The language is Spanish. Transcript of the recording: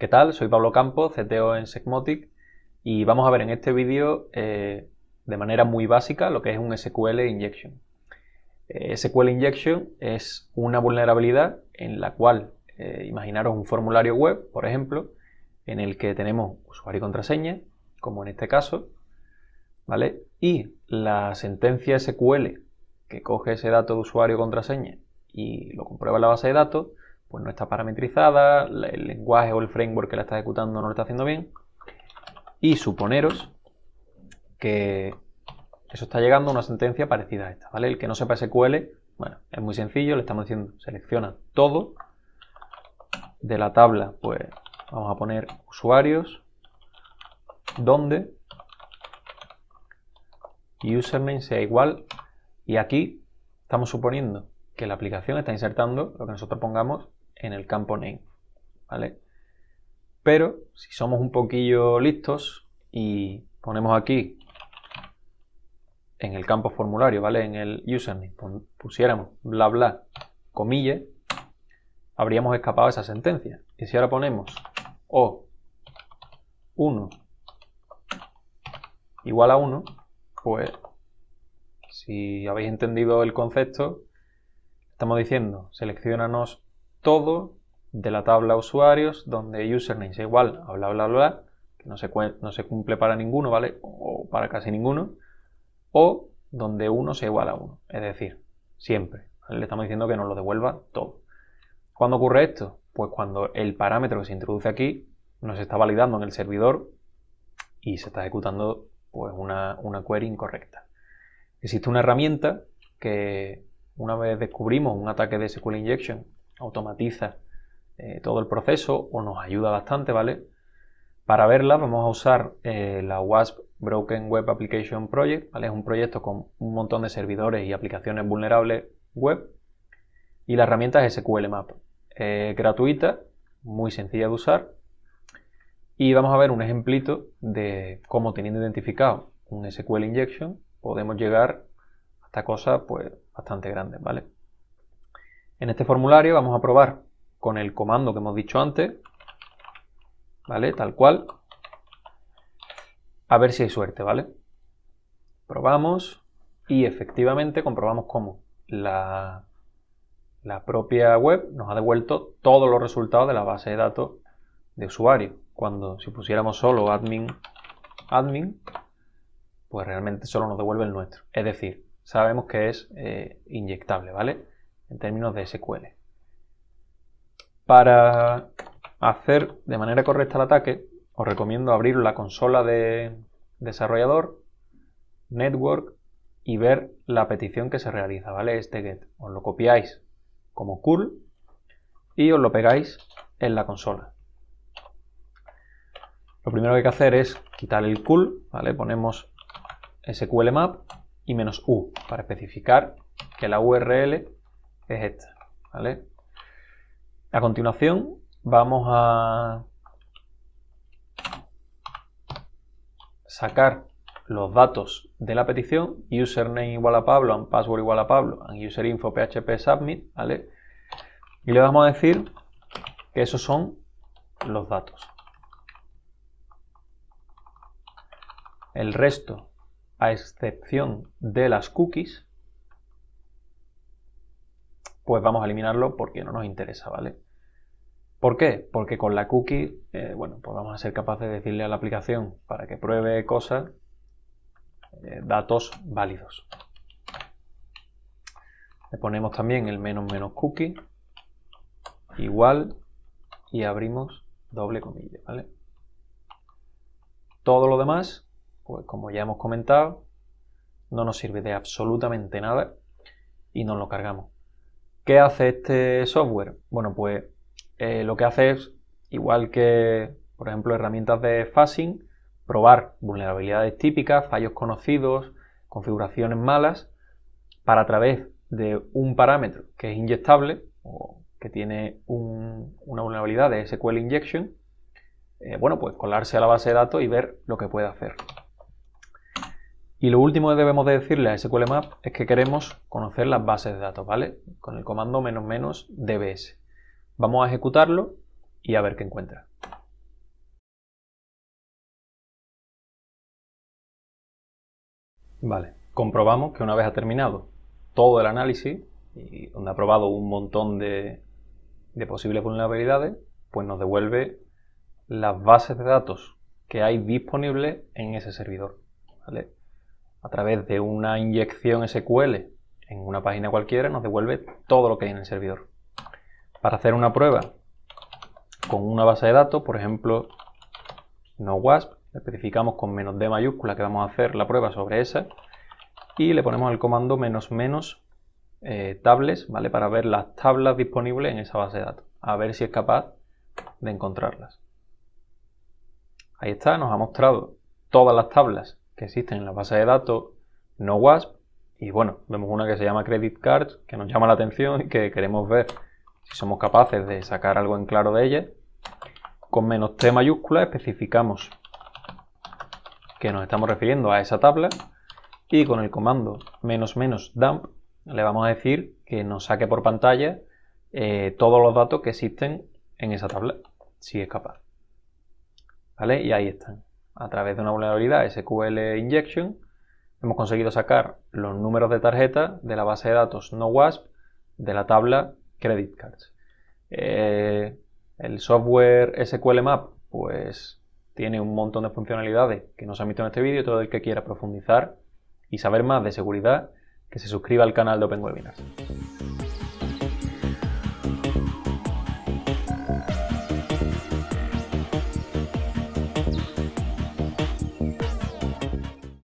¿Qué tal? Soy Pablo Campos, CTO en Segmotic y vamos a ver en este vídeo eh, de manera muy básica lo que es un SQL Injection. Eh, SQL Injection es una vulnerabilidad en la cual eh, imaginaros un formulario web, por ejemplo, en el que tenemos usuario y contraseña, como en este caso, ¿vale? Y la sentencia SQL que coge ese dato de usuario y contraseña y lo comprueba en la base de datos, pues no está parametrizada, el lenguaje o el framework que la está ejecutando no lo está haciendo bien. Y suponeros que eso está llegando a una sentencia parecida a esta, ¿vale? El que no sepa SQL, bueno, es muy sencillo, le estamos diciendo, selecciona todo. De la tabla, pues vamos a poner usuarios, donde username sea igual y aquí estamos suponiendo que la aplicación está insertando lo que nosotros pongamos en el campo name, ¿vale? Pero si somos un poquillo listos y ponemos aquí en el campo formulario, ¿vale? En el username pusiéramos bla bla comillas, habríamos escapado esa sentencia. Y si ahora ponemos o 1 igual a 1, pues si habéis entendido el concepto, estamos diciendo seleccionanos todo de la tabla usuarios donde username sea igual a bla bla bla, que no se, no se cumple para ninguno, ¿vale? O para casi ninguno, o donde uno sea igual a uno, es decir, siempre. Le estamos diciendo que nos lo devuelva todo. ¿Cuándo ocurre esto? Pues cuando el parámetro que se introduce aquí nos está validando en el servidor y se está ejecutando pues, una, una query incorrecta. Existe una herramienta que una vez descubrimos un ataque de SQL Injection automatiza eh, todo el proceso o nos ayuda bastante, ¿vale? Para verla vamos a usar eh, la WASP Broken Web Application Project, ¿vale? Es un proyecto con un montón de servidores y aplicaciones vulnerables web y la herramienta es SQL Map, gratuita, muy sencilla de usar y vamos a ver un ejemplito de cómo teniendo identificado un SQL injection podemos llegar hasta cosa pues bastante grande, ¿vale? En este formulario vamos a probar con el comando que hemos dicho antes, ¿vale? Tal cual. A ver si hay suerte, ¿vale? Probamos y efectivamente comprobamos cómo la, la propia web nos ha devuelto todos los resultados de la base de datos de usuario. Cuando si pusiéramos solo admin, admin, pues realmente solo nos devuelve el nuestro. Es decir, sabemos que es eh, inyectable, ¿vale? en términos de SQL. Para hacer de manera correcta el ataque, os recomiendo abrir la consola de desarrollador, network y ver la petición que se realiza, ¿vale? Este get. Os lo copiáis como cool y os lo pegáis en la consola. Lo primero que hay que hacer es quitar el curl, ¿vale? Ponemos SQL map y menos "-u", para especificar que la URL es esta, ¿vale? A continuación vamos a sacar los datos de la petición, username igual a Pablo, and password igual a Pablo, and userinfo php submit, ¿vale? Y le vamos a decir que esos son los datos. El resto, a excepción de las cookies, pues vamos a eliminarlo porque no nos interesa, ¿vale? ¿Por qué? Porque con la cookie, eh, bueno, pues vamos a ser capaces de decirle a la aplicación para que pruebe cosas, eh, datos válidos. Le ponemos también el menos menos cookie, igual, y abrimos doble comilla, ¿vale? Todo lo demás, pues como ya hemos comentado, no nos sirve de absolutamente nada y nos lo cargamos. ¿Qué hace este software? Bueno, pues eh, lo que hace es, igual que, por ejemplo, herramientas de phasing, probar vulnerabilidades típicas, fallos conocidos, configuraciones malas, para a través de un parámetro que es inyectable o que tiene una vulnerabilidad de SQL injection, eh, bueno, pues colarse a la base de datos y ver lo que puede hacer. Y lo último que debemos de decirle a SQL Map es que queremos conocer las bases de datos, ¿vale? Con el comando menos menos dbs. Vamos a ejecutarlo y a ver qué encuentra. Vale, comprobamos que una vez ha terminado todo el análisis y donde ha probado un montón de, de posibles vulnerabilidades, pues nos devuelve las bases de datos que hay disponibles en ese servidor. ¿vale? a través de una inyección SQL en una página cualquiera, nos devuelve todo lo que hay en el servidor. Para hacer una prueba con una base de datos, por ejemplo, no WASP, especificamos con menos D mayúscula que vamos a hacer la prueba sobre esa y le ponemos el comando menos menos eh, tables, ¿vale? Para ver las tablas disponibles en esa base de datos, a ver si es capaz de encontrarlas. Ahí está, nos ha mostrado todas las tablas que existen en la base de datos no WASP. Y bueno, vemos una que se llama Credit Cards, que nos llama la atención y que queremos ver si somos capaces de sacar algo en claro de ella. Con menos T mayúscula especificamos que nos estamos refiriendo a esa tabla y con el comando menos menos dump le vamos a decir que nos saque por pantalla eh, todos los datos que existen en esa tabla, si es capaz. ¿Vale? Y ahí están a través de una vulnerabilidad SQL Injection, hemos conseguido sacar los números de tarjeta de la base de datos no WASP de la tabla Credit Cards. Eh, el software SQL Map pues, tiene un montón de funcionalidades que no se han en este vídeo, todo el que quiera profundizar y saber más de seguridad que se suscriba al canal de Open Webinars.